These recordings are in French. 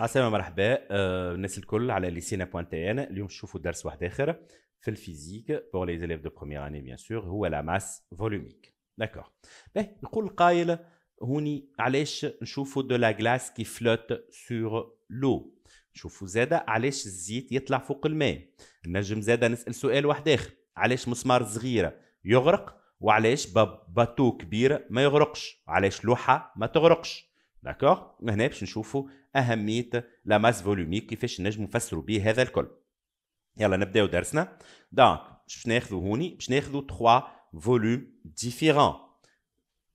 السلام مرحبا آه، الناس الكل على ليسينا بوان تي ان اليوم نشوفوا درس واحد اخر في الفيزيك بور لي زيليف دو بروميير اني بيان سور هو لا ماس فولوميك داكور باهي يقول القائل هوني علاش نشوفوا دو لا غلاس كي فلوت سور لو نشوفوا زادا علاش الزيت يطلع فوق الماء نجم زادا نسال سؤال واحد اخر علاش مسمار صغير يغرق وعلاش باتو كبير ما يغرقش علاش لوحه ما تغرقش داكوغ هنا باش نشوفوا اهميه لا ماس فولوميك كيفاش نجموا نفسروا به هذا الكل يلا نبداو درسنا دونك باش ناخذوا هوني باش ناخذوا 3 فولوم ديفيرون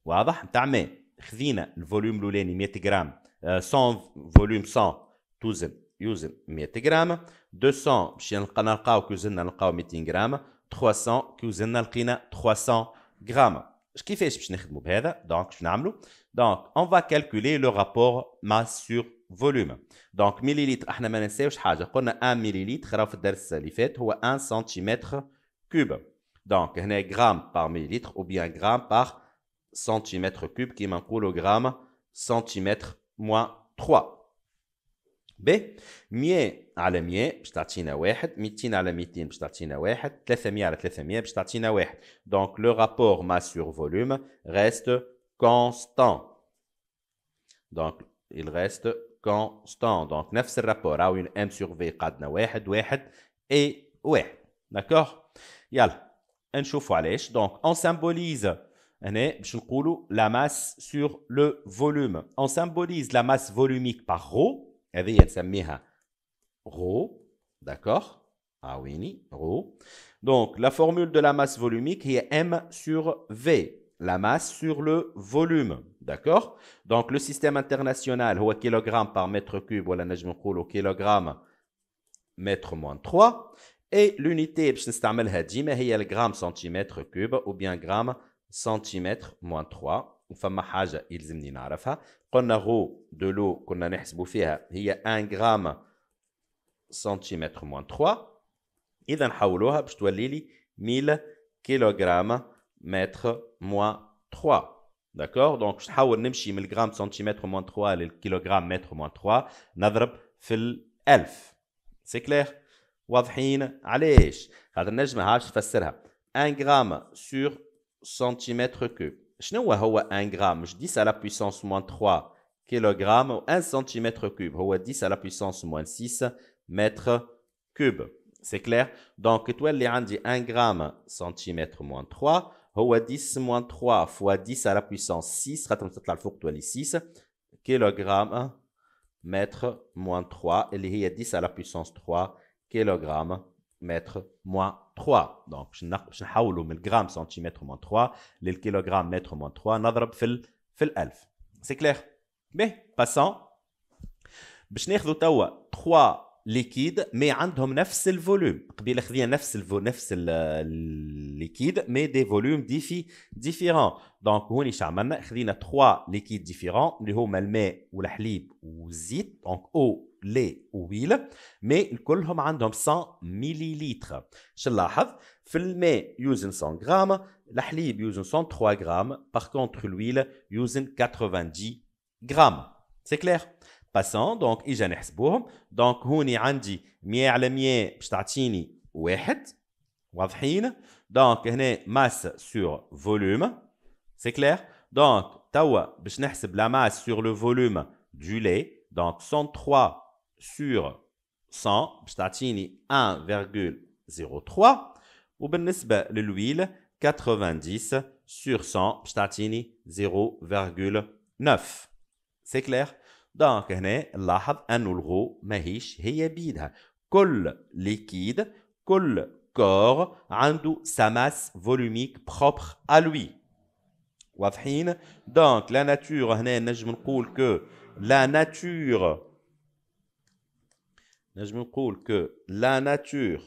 واضح نتاع ما خذينا الفوليوم الاولاني 100 غرام 100 فوليوم 100 توزن يوزن 100 غرام 200 باش نلقاو كيوزننا نلقاو 200 غرام 300 كيوزننا لقينا 300 غرام Donc, on va calculer le rapport masse sur volume. Donc, millilitres, nous avons 1 cm cube. Donc, c'est gramme par millilitre ou bien par cm cube, qui est le gramme centimètre moins 3 b donc le rapport masse sur volume reste constant. donc il reste constant. donc neuf c'est rapport m ah sur v, un, et d'accord? donc on symbolise, la masse sur le volume. on symbolise la masse volumique par rho هذه نسميها رو داكور Rho. رو ah Donc la de la masse volumique est M sur V la masse sur le volume d'accord donc le système international هو kilogramme par mètre cube ou نجم kilogramme mètre moins 3 et l'unité c'est نستعملها c'est le gramme centimètre cube ou bien gramme centimètre moins 3 فما حاجه يلزمني نعرفها قلنا غو دو كنا نحسبو فيها هي 1 غرام سنتيمتر موان 3 اذا نحولوها باش تولي لي 1000 كيلوغرام متر موان 3 داكور دونك باش نحاول نمشي من الغرام سنتيمتر موان 3 للكيلوغرام متر موان 3 نضرب في ال 1000 سي كلير واضحين علاش خاطر النجمه هاش تفسرها 1 غرام سور سنتيمتر كوب Je ne sais pas 1 g, 10 à la puissance moins 3 kg, 1 cm3. 10 à la puissance moins 6 m3. C'est clair? Donc, tu as dit 1 g cm moins 3. 10 moins 3 fois 10 à la puissance 6. tu as 6 kg m3. Et il a 10 à la puissance 3 kg m3. Donc, je va essayer de calculer de 1 gramme centimètre moins 3 à 1 kilogramme centimètre moins 3, et on C'est clair Bien, passons. On va prendre 3 liquides, mais ils ont le même volume. On va prendre le même mais des volumes différents. Donc, on a pris 3 liquides différents, qui sont l'eau, le lait et l'huile d'olive lait ou huile, mais ils ont tous 100 millilitres. Je l'ai Le 100 grammes. Le lait, 103 grammes. Par contre, l'huile, using 90 grammes. C'est clair Passons, donc, ici, Donc, ici, 100 à 100, Donc, masse sur volume. C'est clair Donc, pour calculer la masse sur le volume du lait, donc, 103 sur 100 باش تعطيني 1,03 وبالنسبة للويل 90 sur 100 باش تعطيني 0,9 سي كلير دونك هنا نلاحظ انه الغو ماهيش هي بيدها كل ليكيد كل كور عنده sa masse volumique propre à lui واضحين دونك لا ناتور هنا نجم نقول كو لا ناتور je me coule que la nature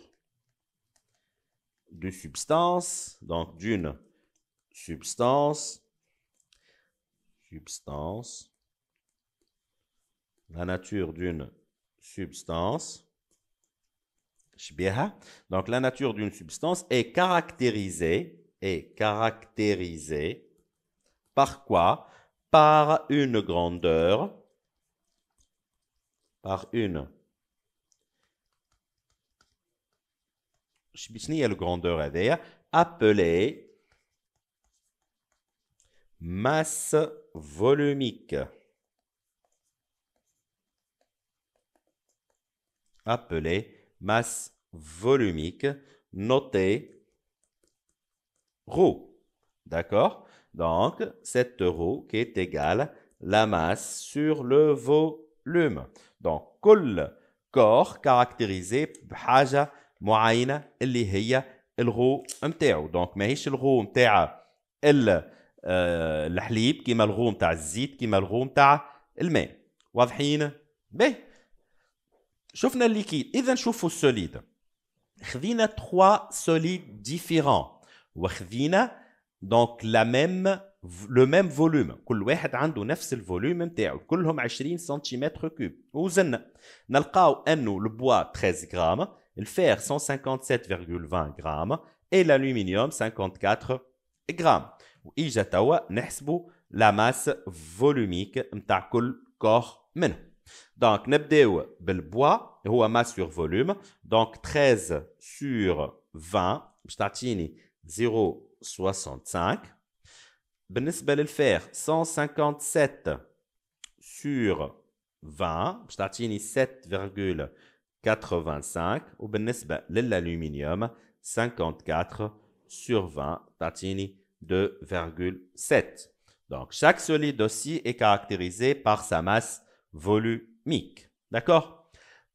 de substance, donc d'une substance, substance, la nature d'une substance, donc la nature d'une substance est caractérisée, est caractérisée par quoi Par une grandeur, par une y la grandeur appelée masse volumique. Appelée masse volumique, notée ρ. D'accord Donc, cette roue qui est égale à la masse sur le volume. Donc, le corps caractérisé par معينه اللي هي الغو نتاعو دونك ماهيش الغو نتاع ال آه، الحليب كيما الغو نتاع الزيت كيما الغو نتاع الماء واضحين باهي شفنا الليكيد اذا نشوفوا السوليد خذينا تخوا سوليد ديفيرون وخذينا دونك لا ميم لو ميم فوليوم كل واحد عنده نفس الفوليوم نتاعو كلهم 20 سنتيمتر كوب وزنا نلقاو انه البوا 13 غرام le fer 157,20 g et l'aluminium 54 grammes. Ijatawa nesbo la masse volumique nta corps Donc bel bois la masse sur volume donc 13 sur 20 باش 0,65. 0,65 le fer, 157 sur 20 باش 7, 85 ou وبالنسبة l'aluminium, 54 sur 20 تعطيني 2,7 Donc chaque solide aussi est caractérisé par sa masse volumique. D'accord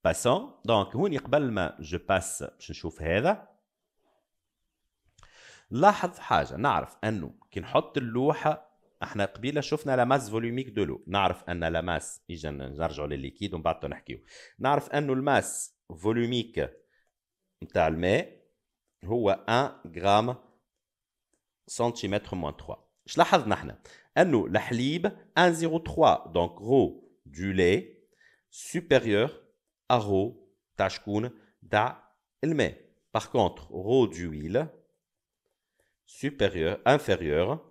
Passons. Donc, هون قبل ما je passe باش نشوف هذا لاحظ حاجة نعرف la nous avons la masse volumique de l'eau. Nous avons la masse volumique de l'eau 1 gramme cm-3. Nous avons la 1, Donc, du lait supérieur à Par contre, le du supérieur, inférieur.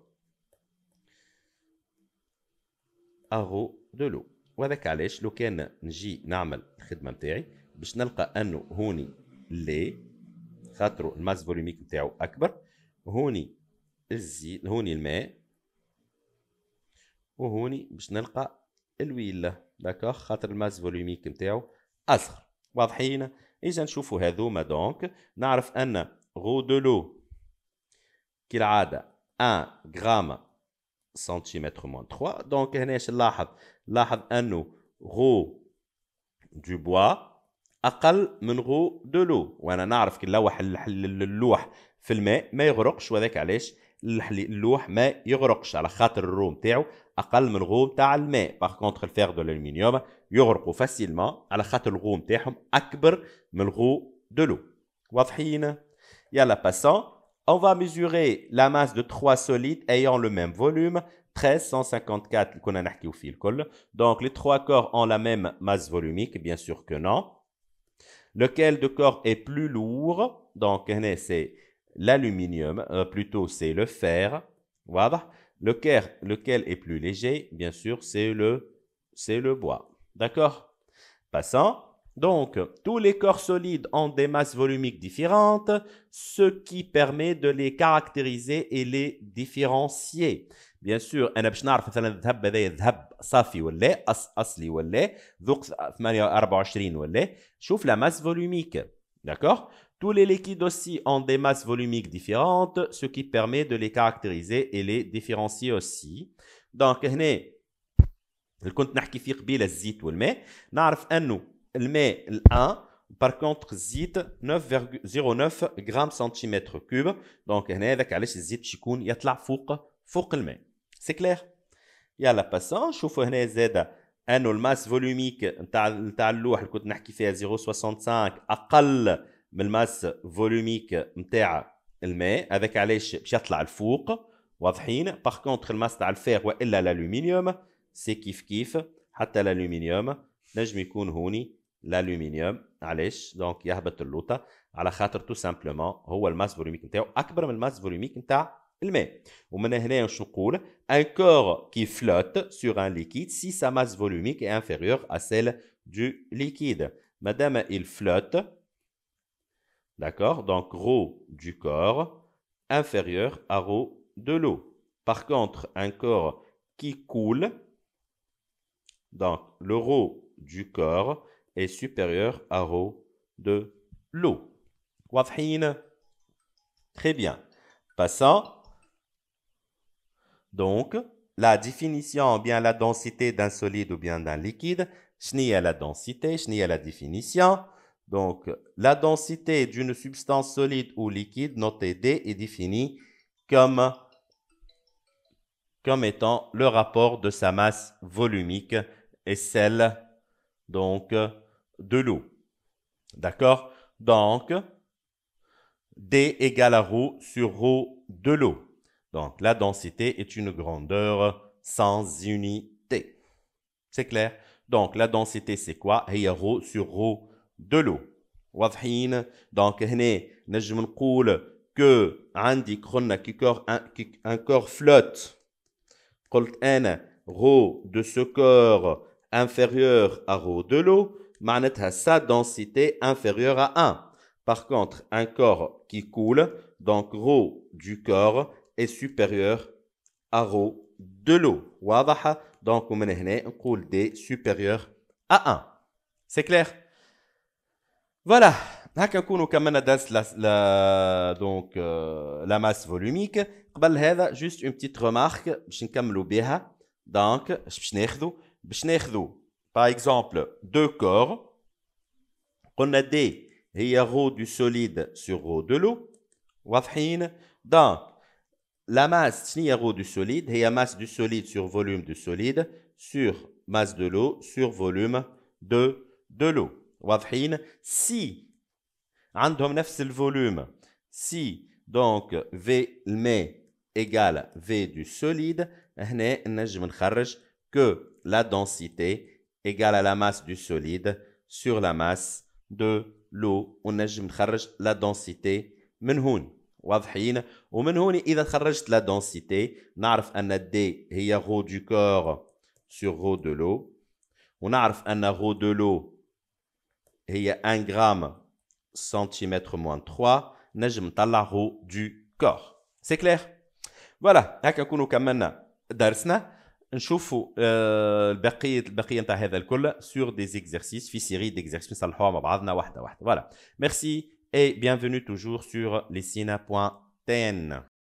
اغو دو لو وهذاك علاش لو كان نجي نعمل الخدمه نتاعي باش نلقى انه هوني لي خاطرو الماس فوليميك نتاعو اكبر هوني الزي هوني الماء وهوني باش نلقى الويلة داكوغ خاطر الماس فوليميك نتاعو اصغر واضحين اذا نشوفوا هذوما دونك نعرف ان غو دو لو كالعاده 1 غرام سنتيمتر موان 3 دونك هنا اش نلاحظ لاحظ انه غو دو بوا اقل من غو دو لو وانا نعرف كي نلوح اللوح في الماء ما يغرقش وذاك علاش اللوح ما يغرقش على خاطر الرو نتاعو اقل من الغوم نتاع الماء باغ كونتخ الفيغ دو لومينيوم يغرقوا فاسيلمون على خاطر الغوم نتاعهم اكبر من الغو دو لو واضحين يلا باسون On va mesurer la masse de trois solides ayant le même volume, 1354 qu'on a Donc les trois corps ont la même masse volumique, bien sûr que non. Lequel de corps est plus lourd Donc c'est l'aluminium, euh, plutôt c'est le fer. Voilà. Lequel, lequel est plus léger Bien sûr, c'est le c'est le bois. D'accord Passons. Donc, tous les corps solides ont des masses volumiques différentes, ce qui permet de les caractériser et les différencier. Bien sûr, en صافي ولا ولا 28 ولا شوف la masse volumique. D'accord Tous les liquides aussi ont des masses volumiques différentes, ce qui permet de les caractériser et les différencier aussi. Donc, الماء الان بار كونتر الزيت 9.09 غرام سنتيمتر كوب دونك هنا هذاك علاش الزيت باش يكون يطلع فوق فوق الماء سي كلير يلا باسون شوفوا هنا زاد انو الماس فوليوميك نتاع نتاع اللوح اللي كنت نحكي فيها 0.65 اقل من الماس فوليوميك نتاع الماء هذاك علاش باش يطلع الفوق واضحين باغ كونتر الماس تاع الفير والا الالومنيوم سي كيف كيف حتى الالومنيوم نجم يكون هوني l'aluminium, alors donc il a l'eau, à la tout simplement, c'est la masse volumique. C'est la plus grande masse volumique. C'est l'eau. On va dire un corps qui flotte sur un liquide si sa masse volumique est inférieure à celle du liquide. Madame, il flotte, d'accord Donc le du corps inférieur à roe de l'eau. Par contre, un corps qui coule, donc le roe du corps est supérieur à ρ de l'eau. Très bien. Passons. Donc, la définition, bien la densité d'un solide ou bien d'un liquide, n'y à la densité, n'y à la définition. Donc, la densité d'une substance solide ou liquide, notée D, est définie comme, comme étant le rapport de sa masse volumique et celle, donc, de l'eau. D'accord Donc, D égale à ρ sur ρ de l'eau. Donc, la densité est une grandeur sans unité. C'est clair Donc, la densité, c'est quoi a ρ sur ρ de l'eau. واضحين Donc, هنا نجم نقول que عندي hein, قلنا flotte. قلت de ce corps inférieur à rho de l'eau معناتها sa densité inférieure à 1. Par contre, un corps qui coule, donc rho du corps est supérieur à rho de l'eau. Donc, on coule D supérieur à 1. C'est clair Voilà. Donc, نكونوا كملنا درس لا دونك لا ماس فولوميك قبل هذا جوست اون بتيت Donc, باش نكملوا بها دونك باش ناخذوا باش par exemple, deux corps. On a des rho du solide sur rho de l'eau. Donc, la masse du solide, et la masse du solide sur volume du solide, sur masse de l'eau, sur volume de, de l'eau. Si, c'est le volume, si, donc, V mais égale V du solide, on نجم نخرج que la densité égal à la masse du solide sur la masse de l'eau. On نجم نخرج la densité Menhoun هون. واضحين؟ ومن هون la densité, نعرف D هي du corps sur la de l'eau. ونعرف أن ρ de l'eau هي 1 gramme centimètre moins 3. نجم la du corps. C'est clair؟ Voilà, densité نشوفوا آه، البقيه البقيه نتاع هذا الكل سور دي زيكزرسيس في سيري ديكزرسيس نصلحوها مع بعضنا واحده واحده فوالا ميرسي اي بيانفوني توجور سور ليسينا بوان تان